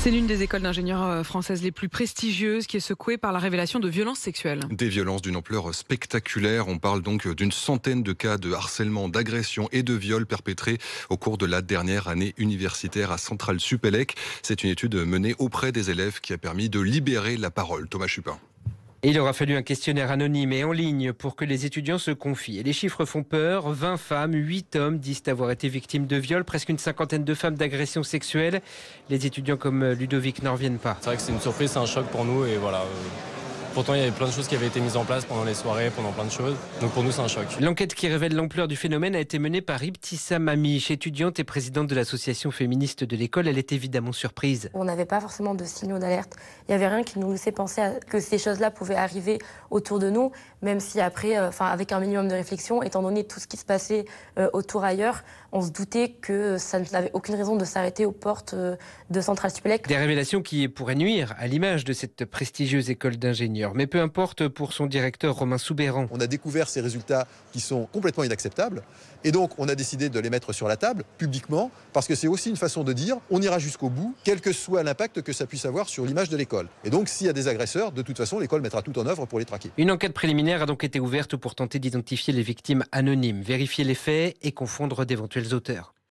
C'est l'une des écoles d'ingénieurs euh, françaises les plus prestigieuses qui est secouée par la révélation de violences sexuelles. Des violences d'une ampleur spectaculaire. On parle donc d'une centaine de cas de harcèlement, d'agression et de viols perpétrés au cours de la dernière année universitaire à Centrale Supélec. C'est une étude menée auprès des élèves qui a permis de libérer la parole. Thomas Chupin il aura fallu un questionnaire anonyme et en ligne pour que les étudiants se confient. Et les chiffres font peur. 20 femmes, 8 hommes disent avoir été victimes de viols, presque une cinquantaine de femmes d'agressions sexuelles. Les étudiants comme Ludovic n'en reviennent pas. C'est vrai que c'est une surprise, c'est un choc pour nous et voilà. Euh, Pourtant, il y avait plein de choses qui avaient été mises en place pendant les soirées, pendant plein de choses. Donc pour nous, c'est un choc. L'enquête qui révèle l'ampleur du phénomène a été menée par Ibtissa Mamiche, étudiante et présidente de l'association féministe de l'école. Elle est évidemment surprise. On n'avait pas forcément de signaux d'alerte. Il n'y avait rien qui nous laissait penser que ces choses-là pouvaient arriver autour de nous, même si après, euh, avec un minimum de réflexion, étant donné tout ce qui se passait euh, autour ailleurs, on se doutait que ça n'avait aucune raison de s'arrêter aux portes euh, de Centrale Supélec. Des révélations qui pourraient nuire à l'image de cette prestigieuse école d'ingénieurs mais peu importe pour son directeur Romain Soubéran. On a découvert ces résultats qui sont complètement inacceptables et donc on a décidé de les mettre sur la table publiquement parce que c'est aussi une façon de dire on ira jusqu'au bout, quel que soit l'impact que ça puisse avoir sur l'image de l'école. Et donc s'il y a des agresseurs, de toute façon l'école mettra tout en œuvre pour les traquer. Une enquête préliminaire a donc été ouverte pour tenter d'identifier les victimes anonymes, vérifier les faits et confondre d'éventuels auteurs.